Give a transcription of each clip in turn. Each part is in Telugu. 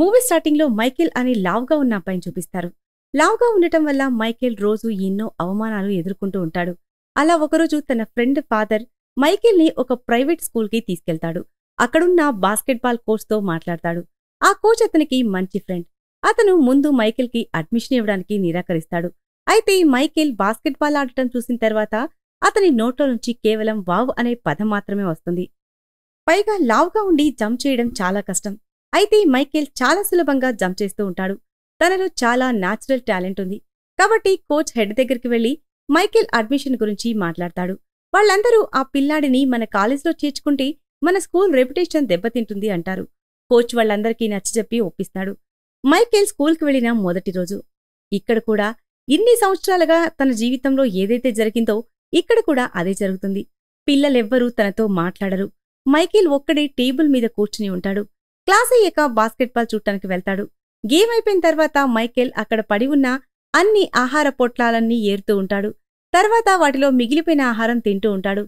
మూవీ స్టార్టింగ్ లో మైకేల్ అని లావుగా ఉన్న అబ్బాయిని చూపిస్తారు లావుగా ఉండటం వల్ల మైకేల్ రోజు ఎన్నో అవమానాలు ఎదుర్కొంటూ ఉంటాడు అలా ఒకరోజు తన ఫ్రెండ్ ఫాదర్ ని ఒక ప్రైవేట్ స్కూల్ కి తీసుకెళ్తాడు అక్కడున్న బాస్కెట్బాల్ తో మాట్లాడతాడు ఆ కోచ్ అతనికి మంచి ఫ్రెండ్ అతను ముందు కి అడ్మిషన్ ఇవ్వడానికి నిరాకరిస్తాడు అయితే మైకేల్ బాస్కెట్బాల్ ఆడటం చూసిన తర్వాత అతని నోట్లో నుంచి కేవలం వావ్ అనే పదం మాత్రమే వస్తుంది పైగా లావుగా ఉండి జంప్ చేయడం చాలా కష్టం అయితే మైకేల్ చాలా సులభంగా జంప్ చేస్తూ ఉంటాడు తనలో చాలా న్యాచురల్ టాలెంట్ ఉంది కాబట్టి కోచ్ హెడ్ దగ్గరికి వెళ్లి మైకేల్ అడ్మిషన్ గురించి మాట్లాడతాడు వాళ్ళందరూ ఆ పిల్లాడిని మన కాలేజ్లో చేర్చుకుంటే మన స్కూల్ రెప్యుటేషన్ దెబ్బతింటుంది అంటారు కోచ్ వాళ్ళందరికీ నచ్చజెప్పి ఒప్పిస్తాడు మైకేల్ స్కూల్కి వెళ్లిన మొదటి రోజు ఇక్కడ కూడా ఇన్ని సంవత్సరాలుగా తన జీవితంలో ఏదైతే జరిగిందో ఇక్కడ కూడా అదే జరుగుతుంది పిల్లలెవ్వరూ తనతో మాట్లాడరు మైకేల్ ఒక్కడే టేబుల్ మీద కూర్చుని ఉంటాడు క్లాస్ అయ్యాక బాస్కెట్బాల్ చూడటానికి వెళ్తాడు గేమ్ అయిపోయిన తర్వాత మైకేల్ అక్కడ పడి ఉన్న అన్ని ఆహార పొట్లాలన్నీ ఏరుతూ ఉంటాడు తర్వాత వాటిలో మిగిలిపోయిన ఆహారం తింటూ ఉంటాడు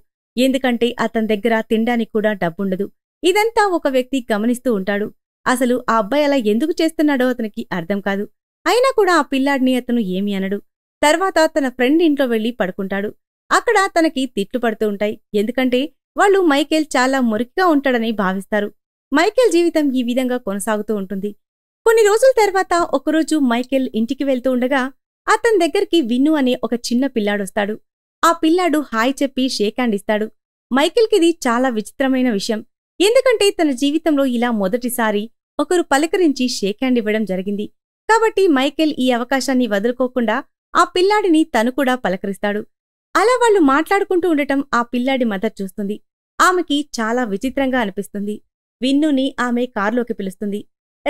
ఎందుకంటే అతని దగ్గర తినడానికి కూడా డబ్బుండదు ఇదంతా ఒక వ్యక్తి గమనిస్తూ ఉంటాడు అసలు ఆ అబ్బాయి అలా ఎందుకు చేస్తున్నాడో అతనికి అర్థం కాదు అయినా కూడా ఆ పిల్లాడిని అతను ఏమి అనడు తర్వాత తన ఫ్రెండ్ ఇంట్లో వెళ్లి పడుకుంటాడు అక్కడ తనకి తిట్లు పడుతూ ఉంటాయి ఎందుకంటే వాళ్ళు మైకేల్ చాలా మురికిగా ఉంటాడని భావిస్తారు మైకేల్ జీవితం ఈ విధంగా కొనసాగుతూ ఉంటుంది కొన్ని రోజుల తర్వాత ఒకరోజు మైకేల్ ఇంటికి వెళ్తూ ఉండగా అతని దగ్గరికి విన్ను అనే ఒక చిన్న పిల్లాడొస్తాడు ఆ పిల్లాడు హాయ్ చెప్పి షేక్ హ్యాండ్ ఇస్తాడు మైకేల్కిది చాలా విచిత్రమైన విషయం ఎందుకంటే తన జీవితంలో ఇలా మొదటిసారి ఒకరు పలకరించి షేక్ హ్యాండ్ ఇవ్వడం జరిగింది కాబట్టి మైకేల్ ఈ అవకాశాన్ని వదులుకోకుండా ఆ పిల్లాడిని తను కూడా పలకరిస్తాడు అలా వాళ్ళు మాట్లాడుకుంటూ ఉండటం ఆ పిల్లాడి మదర్ చూస్తుంది ఆమెకి చాలా విచిత్రంగా అనిపిస్తుంది విన్నుని ఆమె కార్లోకి పిలుస్తుంది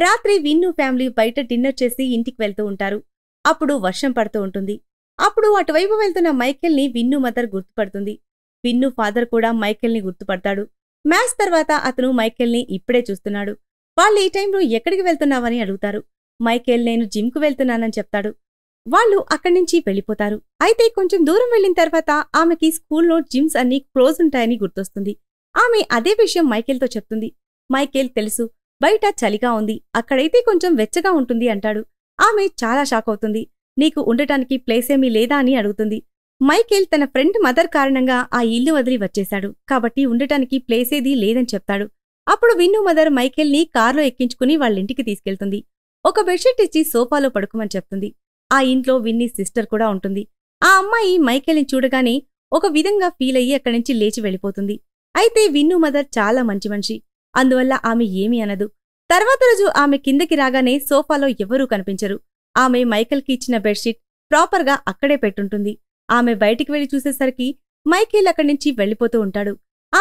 రాత్రి విన్ను ఫ్యామిలీ బయట డిన్నర్ చేసి ఇంటికి వెళ్తూ ఉంటారు అప్పుడు వర్షం పడుతూ ఉంటుంది అప్పుడు అటువైపు వెళ్తున్న మైకెల్ని విన్ను మదర్ గుర్తుపడుతుంది విన్ను ఫాదర్ కూడా మైకెల్ని గుర్తుపడతాడు మ్యాచ్ తర్వాత అతను మైకెల్ని ఇప్పుడే చూస్తున్నాడు వాళ్ళు ఈ టైంలో ఎక్కడికి వెళ్తున్నావని అడుగుతారు మైకేల్ నేను జిమ్కు వెళ్తున్నానని చెప్తాడు వాళ్ళు అక్కడి నుంచి వెళ్ళిపోతారు అయితే కొంచెం దూరం వెళ్ళిన తర్వాత ఆమెకి స్కూల్లో జిమ్స్ అన్ని క్లోజ్ ఉంటాయని గుర్తొస్తుంది ఆమె అదే విషయం మైకేల్తో చెప్తుంది మైకేల్ తెలుసు బయట చలిగా ఉంది అక్కడైతే కొంచెం వెచ్చగా ఉంటుంది అంటాడు ఆమె చాలా షాక్ అవుతుంది నీకు ఉండటానికి ప్లేసేమీ లేదా అని అడుగుతుంది మైకేల్ తన ఫ్రెండ్ మదర్ కారణంగా ఆ ఇల్లు వదిలి వచ్చేశాడు కాబట్టి ఉండటానికి ప్లేసేది లేదని చెప్తాడు అప్పుడు విన్ను మదర్ మైకేల్ని కార్లో ఎక్కించుకుని వాళ్ళింటికి తీసుకెళ్తుంది ఒక బెడ్షీట్ ఇచ్చి సోఫాలో పడుకోమని చెప్తుంది ఆ ఇంట్లో విన్నీ సిస్టర్ కూడా ఉంటుంది ఆ అమ్మాయి మైకేల్ని చూడగానే ఒక విధంగా ఫీల్ అయ్యి అక్కడి నుంచి లేచి వెళ్ళిపోతుంది అయితే విన్ను మదర్ చాలా మంచి మనిషి అందువల్ల ఆమె ఏమీ అనదు తర్వాత రోజు ఆమె కిందకి రాగానే సోఫాలో ఎవరూ కనిపించరు ఆమె మైకెల్కి ఇచ్చిన బెడ్షీట్ ప్రాపర్గా అక్కడే పెట్టుంటుంది ఆమె బయటికి వెళ్లి చూసేసరికి మైకేల్ అక్కడి నుంచి వెళ్లిపోతూ ఉంటాడు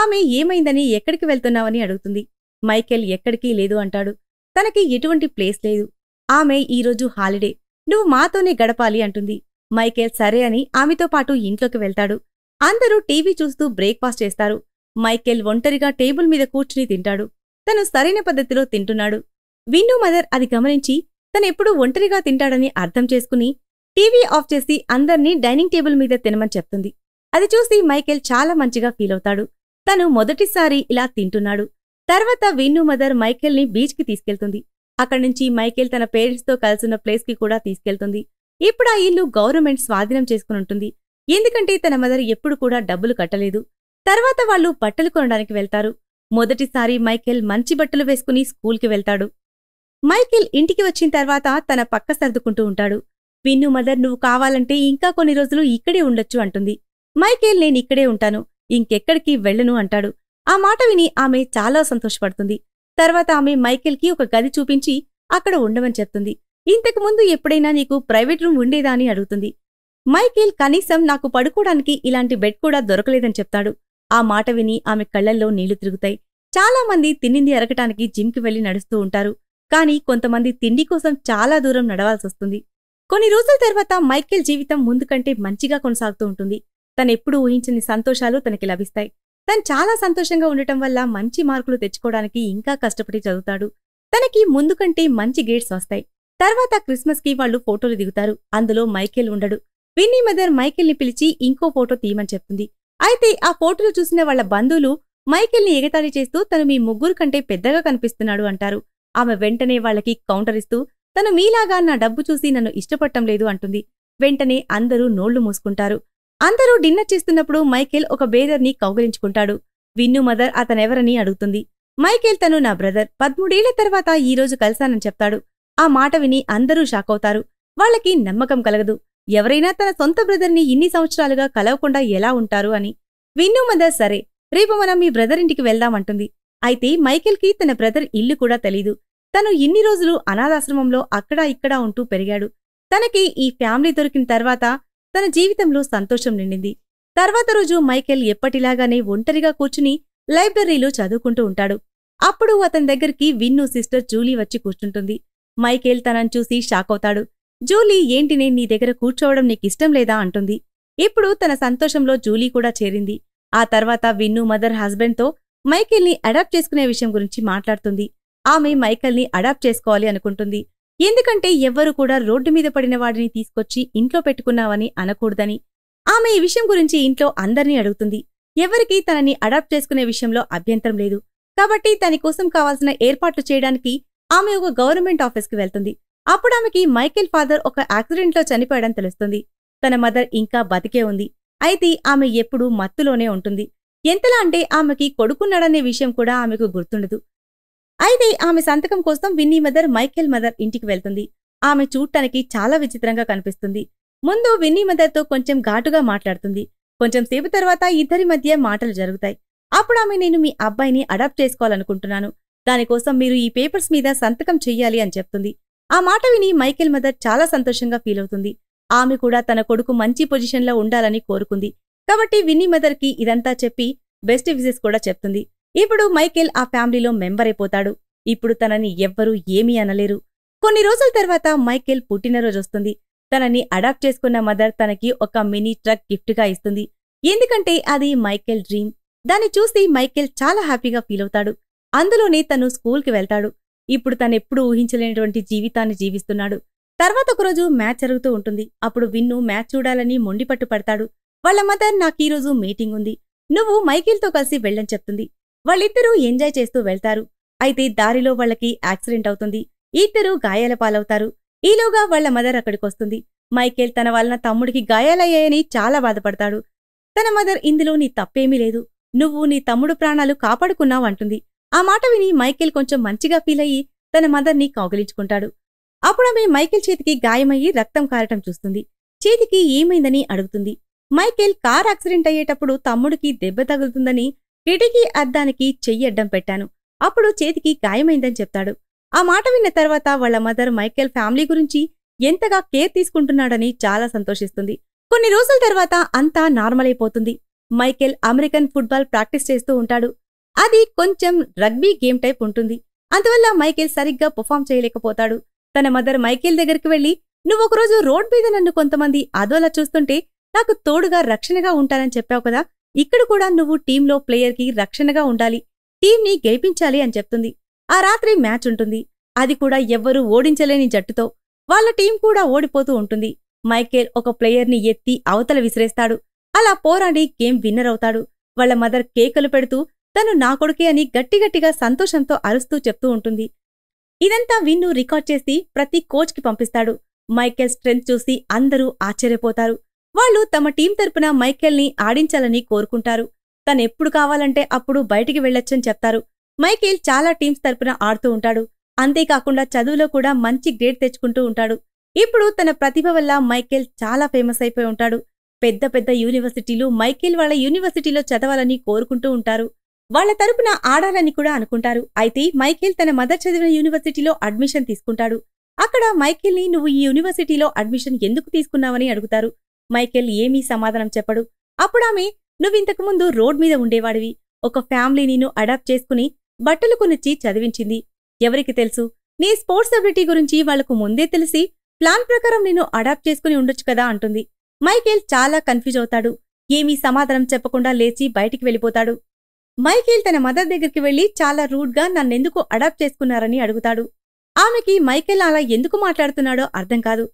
ఆమె ఏమైందని ఎక్కడికి వెళ్తున్నావని అడుగుతుంది మైకేల్ ఎక్కడికీ లేదు అంటాడు తనకి ఎటువంటి ప్లేస్ లేదు ఆమె ఈరోజు హాలిడే నువ్వు మాతోనే గడపాలి అంటుంది మైకేల్ సరే అని ఆమెతో పాటు ఇంట్లోకి వెళ్తాడు అందరూ టీవీ చూస్తూ బ్రేక్ఫాస్ట్ చేస్తారు మైకేల్ ఒంటరిగా టేబుల్ మీద కూర్చుని తింటాడు తను సరైన పద్ధతిలో తింటున్నాడు విన్ను మదర్ అది గమనించి తనెప్పుడూ ఒంటరిగా తింటాడని అర్థం చేసుకుని టీవీ ఆఫ్ చేసి అందర్నీ డైనింగ్ టేబుల్ మీద తినమని చెప్తుంది అది చూసి మైకేల్ చాలా మంచిగా ఫీల్ అవుతాడు తను మొదటిసారి ఇలా తింటున్నాడు తర్వాత విన్ను మదర్ మైకేల్ని బీచ్కి తీసుకెళ్తుంది అక్కడి నుంచి మైకేల్ తన పేరెంట్స్తో కలిసిన ప్లేస్కి కూడా తీసుకెళ్తుంది ఇప్పుడు ఆ ఇల్లు గవర్నమెంట్ స్వాధీనం చేసుకుని ఉంటుంది ఎందుకంటే తన మదర్ ఎప్పుడు కూడా డబ్బులు కట్టలేదు తర్వాత వాళ్ళు బట్టలు కొనడానికి వెళ్తారు మొదటిసారి మైకేల్ మంచి బట్టలు వేసుకుని స్కూల్కి వెళ్తాడు మైకేల్ ఇంటికి వచ్చిన తర్వాత తన పక్క సర్దుకుంటూ ఉంటాడు విన్ను మదర్ నువ్వు కావాలంటే ఇంకా కొన్ని రోజులు ఇక్కడే ఉండొచ్చు అంటుంది మైకేల్ నేనిక్కడే ఉంటాను ఇంకెక్కడికి వెళ్ళను అంటాడు ఆ మాట విని ఆమె చాలా సంతోషపడుతుంది తర్వాత ఆమె మైకేల్కి ఒక గది చూపించి అక్కడ ఉండమని చెప్తుంది ఇంతకుముందు ఎప్పుడైనా నీకు ప్రైవేట్ రూమ్ ఉండేదా అని అడుగుతుంది మైకేల్ కనీసం నాకు పడుకోవడానికి ఇలాంటి బెడ్ కూడా దొరకలేదని చెప్తాడు ఆ మాట విని ఆమె కళ్లల్లో నీళ్లు తిరుగుతాయి చాలామంది తిండింది అరగటానికి జిమ్కి వెళ్లి నడుస్తూ ఉంటారు కానీ కొంతమంది తిండి కోసం చాలా దూరం నడవాల్సొస్తుంది కొన్ని రోజుల తర్వాత మైకేల్ జీవితం ముందు కంటే మంచిగా కొనసాగుతూ ఉంటుంది తనెప్పుడూ ఊహించని సంతోషాలు తనకి లభిస్తాయి తను చాలా సంతోషంగా ఉండటం వల్ల మంచి మార్కులు తెచ్చుకోవడానికి ఇంకా కష్టపడి చదువుతాడు తనకి ముందు కంటే మంచి గేట్స్ వస్తాయి తర్వాత క్రిస్మస్ కి వాళ్ళు ఫోటోలు దిగుతారు అందులో మైకేల్ ఉండడు విన్నీ మదర్ మైకేల్ని పిలిచి ఇంకో ఫోటో తీయమని చెప్తుంది అయితే ఆ ఫోటోలు చూసిన వాళ్ల బంధువులు మైకేల్ని ఎగతాళి చేస్తూ తను మీ ముగ్గురు కంటే పెద్దగా కనిపిస్తున్నాడు అంటారు ఆమె వెంటనే వాళ్ళకి కౌంటర్ ఇస్తూ తను మీలాగా నా డబ్బు చూసి నన్ను ఇష్టపడటం లేదు అంటుంది వెంటనే అందరూ నోళ్లు మూసుకుంటారు అందరూ డిన్నర్ చేస్తున్నప్పుడు మైకేల్ ఒక బేదర్ని కౌగలించుకుంటాడు విన్ను మదర్ అతనెవరని అడుగుతుంది మైకేల్ తను నా బ్రదర్ పదమూడేళ్ల తర్వాత ఈరోజు కలిశానని చెప్తాడు ఆ మాట విని అందరూ షాకవుతారు వాళ్ళకి నమ్మకం కలగదు ఎవరైనా తన సొంత బ్రదర్ని ఇన్ని సంవత్సరాలుగా కలవకుండా ఎలా ఉంటారు అని విన్ను మదర్ సరే రేపు మనం మీ బ్రదర్ ఇంటికి వెళ్దామంటుంది అయితే మైకేల్కి తన బ్రదర్ ఇల్లు కూడా తెలీదు తను ఇన్ని రోజులు అనాథాశ్రమంలో అక్కడా ఇక్కడా ఉంటూ పెరిగాడు తనకి ఈ ఫ్యామిలీ దొరికిన తర్వాత తన జీవితంలో సంతోషం నిండింది తర్వాత రోజు మైకేల్ ఎప్పటిలాగానే ఒంటరిగా కూర్చుని లైబ్రరీలో చదువుకుంటూ ఉంటాడు అప్పుడు అతని దగ్గరికి విన్ను సిస్టర్ జూలీ వచ్చి కూర్చుంటుంది మైకేల్ తనను చూసి షాక్ అవుతాడు జూలీ ఏంటి నేను నీ దగ్గర కూర్చోవడం నీకిష్టం లేదా అంటుంది ఇప్పుడు తన సంతోషంలో జూలీ కూడా చేరింది ఆ తర్వాత విన్ను మదర్ హస్బెండ్తో మైకేల్ని అడాప్ట్ చేసుకునే విషయం గురించి మాట్లాడుతుంది ఆమె మైకేల్ని అడాప్ట్ చేసుకోవాలి అనుకుంటుంది ఎందుకంటే ఎవ్వరూ కూడా రోడ్డు మీద పడిన వాడిని తీసుకొచ్చి ఇంట్లో పెట్టుకున్నావని అనకూడదని ఆమె ఈ విషయం గురించి ఇంట్లో అందరినీ అడుగుతుంది ఎవరికీ తనని అడాప్ట్ చేసుకునే విషయంలో అభ్యంతరం లేదు కాబట్టి తన కోసం కావాల్సిన ఏర్పాట్లు చేయడానికి ఆమె ఒక గవర్నమెంట్ ఆఫీస్కి వెళ్తుంది అప్పుడు ఆమెకి మైకేల్ ఫాదర్ ఒక యాక్సిడెంట్లో చనిపోయడం తెలుస్తుంది తన మదర్ ఇంకా బతికే ఉంది అయితే ఆమె ఎప్పుడూ మత్తులోనే ఉంటుంది ఎంతలా అంటే ఆమెకి కొడుకున్నాడనే విషయం కూడా ఆమెకు గుర్తుండదు అయితే ఆమె సంతకం కోసం విన్నీ మదర్ మైకేల్ మదర్ ఇంటికి వెళ్తుంది ఆమె చూడటానికి చాలా విచిత్రంగా కనిపిస్తుంది ముందు విన్నీ మదర్తో కొంచెం ఘాటుగా మాట్లాడుతుంది కొంచెం సేపు తర్వాత ఇద్దరి మధ్య మాటలు జరుగుతాయి అప్పుడు ఆమె నేను మీ అబ్బాయిని అడాప్ట్ చేసుకోవాలనుకుంటున్నాను దానికోసం మీరు ఈ పేపర్స్ మీద సంతకం చెయ్యాలి అని చెప్తుంది ఆ మాట విని మైకేల్ మదర్ చాలా సంతోషంగా ఫీల్ అవుతుంది ఆమె కూడా తన కొడుకు మంచి పొజిషన్లో ఉండాలని కోరుకుంది కాబట్టి విన్నీ మదర్కి ఇదంతా చెప్పి బెస్ట్ విజెస్ కూడా చెప్తుంది ఇప్పుడు మైకేల్ ఆ ఫ్యామిలీలో మెంబర్ అయిపోతాడు ఇప్పుడు తనని ఎవ్వరూ ఏమీ అనలేరు కొన్ని రోజుల తర్వాత మైకేల్ పుట్టినరోజు వస్తుంది తనని అడాప్ట్ చేసుకున్న మదర్ తనకి ఒక మినీ ట్రక్ గిఫ్ట్గా ఇస్తుంది ఎందుకంటే అది మైకేల్ డ్రీమ్ దాన్ని చూసి మైకేల్ చాలా హ్యాపీగా ఫీల్ అవుతాడు అందులోనే తను స్కూల్కి వెళ్తాడు ఇప్పుడు ఎప్పుడు ఊహించలేనటువంటి జీవితాన్ని జీవిస్తున్నాడు తర్వాత ఒకరోజు మ్యాచ్ జరుగుతూ ఉంటుంది అప్పుడు విన్ను మ్యాచ్ చూడాలని మొండిపట్టు పడతాడు వాళ్ళ మదర్ నాకు ఈరోజు మీటింగ్ ఉంది నువ్వు మైకిల్తో కలిసి వెళ్ళని చెప్తుంది వాళ్ళిద్దరూ ఎంజాయ్ చేస్తూ వెళ్తారు అయితే దారిలో వాళ్ళకి యాక్సిడెంట్ అవుతుంది ఇద్దరు గాయాల పాలవుతారు ఈలోగా వాళ్ల మదర్ అక్కడికొస్తుంది మైకేల్ తన వలన తమ్ముడికి గాయాలయ్యాయని చాలా బాధపడతాడు తన మదర్ ఇందులో నీ తప్పేమీ లేదు నువ్వు నీ తమ్ముడు ప్రాణాలు కాపాడుకున్నావంటుంది ఆ మాట విని మైకేల్ కొంచెం మంచిగా ఫీల్ అయ్యి తన మదర్ని కౌగిలించుకుంటాడు అప్పుడు ఆమె మైకేల్ చేతికి గాయమయ్యి రక్తం కారటం చూస్తుంది చేతికి ఏమైందని అడుగుతుంది మైకేల్ కార్ యాక్సిడెంట్ అయ్యేటప్పుడు తమ్ముడికి దెబ్బ తగులుతుందని కిటికీ అద్దానికి చెయ్యి అడ్డం పెట్టాను అప్పుడు చేతికి గాయమైందని చెప్తాడు ఆ మాట విన్న తర్వాత వాళ్ల మదర్ మైకేల్ ఫ్యామిలీ గురించి ఎంతగా కేర్ తీసుకుంటున్నాడని చాలా సంతోషిస్తుంది కొన్ని రోజుల తర్వాత అంతా నార్మల్ అయిపోతుంది మైకేల్ అమెరికన్ ఫుట్బాల్ ప్రాక్టీస్ చేస్తూ ఉంటాడు అది కొంచెం రగ్బీ గేమ్ టైప్ ఉంటుంది అందువల్ల మైకేల్ సరిగ్గా పర్ఫామ్ చేయలేకపోతాడు తన మదర్ మైకేల్ దగ్గరికి వెళ్లి నువ్వు ఒకరోజు రోడ్ మీద నన్ను కొంతమంది అదోలా చూస్తుంటే నాకు తోడుగా రక్షణగా ఉంటానని చెప్పావు కదా ఇక్కడ కూడా నువ్వు టీంలో ప్లేయర్కి రక్షణగా ఉండాలి టీంని గెలిపించాలి అని చెప్తుంది ఆ రాత్రి మ్యాచ్ ఉంటుంది అది కూడా ఎవ్వరూ ఓడించలేని జట్టుతో వాళ్ళ టీం కూడా ఓడిపోతూ ఉంటుంది మైకేల్ ఒక ప్లేయర్ని ఎత్తి అవతల విసిరేస్తాడు అలా పోరాడి గేమ్ విన్నర్ అవుతాడు వాళ్ల మదర్ కేకలు పెడుతూ తను నా కొడుకే అని గట్టిగట్టిగా సంతోషంతో అరుస్తూ చెప్తూ ఉంటుంది ఇదంతా విన్ను రికార్డ్ చేసి ప్రతి కోచ్కి పంపిస్తాడు మైకేల్ స్ట్రెంత్ చూసి అందరూ ఆశ్చర్యపోతారు వాళ్ళు తమ టీం తరపున మైకేల్ని ఆడించాలని కోరుకుంటారు తనెప్పుడు కావాలంటే అప్పుడు బయటికి వెళ్లొచ్చని చెప్తారు మైకేల్ చాలా టీమ్స్ తరపున ఆడుతూ ఉంటాడు అంతేకాకుండా చదువులో కూడా మంచి గ్రేడ్ తెచ్చుకుంటూ ఉంటాడు ఇప్పుడు తన ప్రతిభ వల్ల మైకేల్ చాలా ఫేమస్ అయిపోయి ఉంటాడు పెద్ద పెద్ద యూనివర్సిటీలు మైకేల్ వాళ్ళ యూనివర్సిటీలో చదవాలని కోరుకుంటూ ఉంటారు వాళ్ల తరపున ఆడాలని కూడా అనుకుంటారు అయితే మైఖేల్ తన మదర్ చదివిన యూనివర్సిటీలో అడ్మిషన్ తీసుకుంటాడు అక్కడ మైఖేల్ని నువ్వు ఈ యూనివర్సిటీలో అడ్మిషన్ ఎందుకు తీసుకున్నావని అడుగుతారు మైఖేల్ ఏమీ సమాధానం చెప్పడు అప్పుడామె నువ్వింతకుముందు రోడ్ మీద ఉండేవాడివి ఒక ఫ్యామిలీ నిన్ను అడాప్ట్ చేసుకుని బట్టలు కొనిచ్చి చదివించింది ఎవరికి తెలుసు నీ స్పోర్ట్స్ అబిలిటీ గురించి వాళ్లకు ముందే తెలిసి ప్లాన్ ప్రకారం నిన్ను అడాప్ట్ చేసుకుని ఉండొచ్చు కదా అంటుంది మైకేల్ చాలా కన్ఫ్యూజ్ అవుతాడు ఏమీ సమాధానం చెప్పకుండా లేచి బయటికి వెళ్ళిపోతాడు మైకేల్ తన మదర్ దగ్గరికి వెళ్లి చాలా రూడ్గా నన్నెందుకు అడాప్ట్ చేసుకున్నారని అడుగుతాడు ఆమెకి మైకేల్ అలా ఎందుకు మాట్లాడుతున్నాడో అర్థం కాదు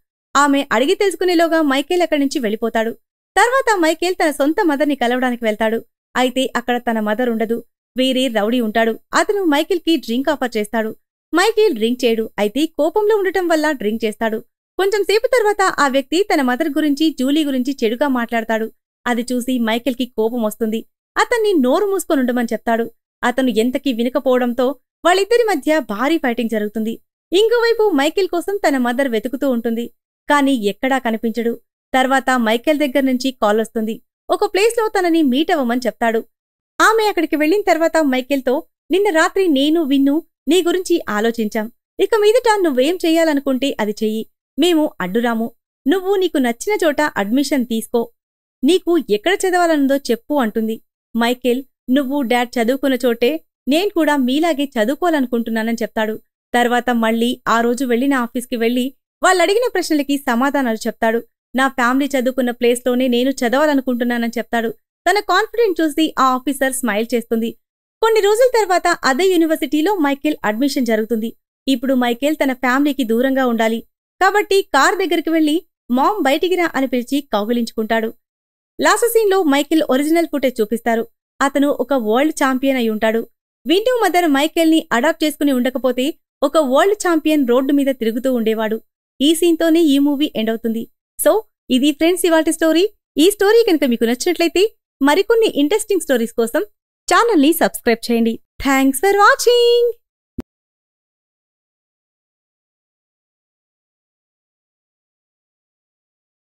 ఆమె అడిగి తెలుసుకునేలోగా మైకేల్ అక్కడి నుంచి వెళ్ళిపోతాడు తర్వాత మైకేల్ తన సొంత మదర్ని కలవడానికి వెళ్తాడు అయితే అక్కడ తన మదర్ ఉండదు వేరే రౌడీ ఉంటాడు అతను మైకేల్కి డ్రింక్ ఆఫర్ చేస్తాడు మైకేల్ డ్రింక్ చేయడు అయితే కోపంలో ఉండటం వల్ల డ్రింక్ చేస్తాడు కొంచెం సేపు తర్వాత ఆ వ్యక్తి తన మదర్ గురించి జూలీ గురించి చెడుగా మాట్లాడతాడు అది చూసి మైకేల్కి కోపం వస్తుంది అతన్ని నోరు మూసుకొని ఉండమని చెప్తాడు అతను ఎంతకీ వినకపోవడంతో వాళ్ళిద్దరి మధ్య భారీ ఫైటింగ్ జరుగుతుంది ఇంకోవైపు మైకేల్ కోసం తన మదర్ వెతుకుతూ ఉంటుంది కానీ ఎక్కడా కనిపించడు తర్వాత మైకేల్ దగ్గర నుంచి కాల్ వస్తుంది ఒక ప్లేస్లో తనని మీట్ అవ్వమని చెప్తాడు ఆమె అక్కడికి వెళ్లిన తర్వాత మైకేల్తో నిన్న రాత్రి నేను విన్ను నీ గురించి ఆలోచించాం ఇక మీదట నువ్వేం చెయ్యాలనుకుంటే అది చెయ్యి మేము అడ్డురాము నువ్వు నీకు నచ్చిన చోట అడ్మిషన్ తీసుకో నీకు ఎక్కడ చదవాలనుందో చెప్పు అంటుంది మైకేల్ నువ్వు డాడ్ చదువుకున్న చోటే నేను కూడా మీలాగే చదువుకోవాలనుకుంటున్నానని చెప్తాడు తర్వాత మళ్ళీ ఆ రోజు వెళ్ళిన ఆఫీస్కి వెళ్లి వాళ్ళు అడిగిన ప్రశ్నలకి సమాధానాలు చెప్తాడు నా ఫ్యామిలీ చదువుకున్న ప్లేస్లోనే నేను చదవాలనుకుంటున్నానని చెప్తాడు తన కాన్ఫిడెంట్ చూసి ఆ ఆఫీసర్ స్మైల్ చేస్తుంది కొన్ని రోజుల తర్వాత అదే యూనివర్సిటీలో మైకేల్ అడ్మిషన్ జరుగుతుంది ఇప్పుడు మైకేల్ తన ఫ్యామిలీకి దూరంగా ఉండాలి కాబట్టి కార్ దగ్గరికి వెళ్లి మామ్ బయటికి రా అని పిలిచి కౌగిలించుకుంటాడు లాస్ట్ లో మైకిల్ ఒరిజినల్ ఫుటేజ్ చూపిస్తారు అతను ఒక వరల్డ్ ఛాంపియన్ అయి ఉంటాడు వింటూ మదర్ ని అడాప్ట్ చేసుకుని ఉండకపోతే ఒక వరల్డ్ ఛాంపియన్ రోడ్డు మీద తిరుగుతూ ఉండేవాడు ఈ సీన్ తోనే ఈ మూవీ ఎండ్ అవుతుంది సో ఇది ఫ్రెండ్స్ ఇవాటి స్టోరీ ఈ స్టోరీ కనుక మీకు నచ్చినట్లయితే మరికొన్ని ఇంట్రెస్టింగ్ స్టోరీస్ కోసం ని సబ్స్క్రైబ్ చేయండి థ్యాంక్స్ ఫర్ వాచింగ్